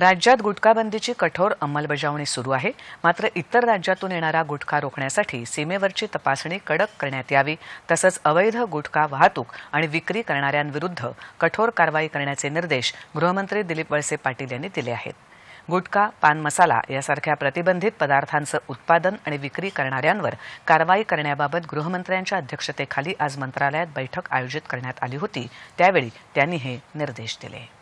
राज्यात गुटखाबंदीची कठोर अंमलबजावणी सुरू आहे मात्र इतर राज्यातून येणारा गुटखा रोखण्यासाठी सीमेवरची तपासणी कडक करण्यात यावी तसंच अवैध गुटखा वाहतूक आणि विक्री करणाऱ्यांविरुद्ध कठोर कारवाई करण्याचे निर्देश गृहमंत्री दिलीप वळसे पाटील यांनी दिले आहेत गुटखा पान मसाला यासारख्या प्रतिबंधित पदार्थांचं उत्पादन आणि विक्री करणाऱ्यांवर कारवाई करण्याबाबत गृहमंत्र्यांच्या अध्यक्षतेखाली आज मंत्रालयात बैठक आयोजित करण्यात आली होती त्यावेळी त्यांनी हे निर्देश दिले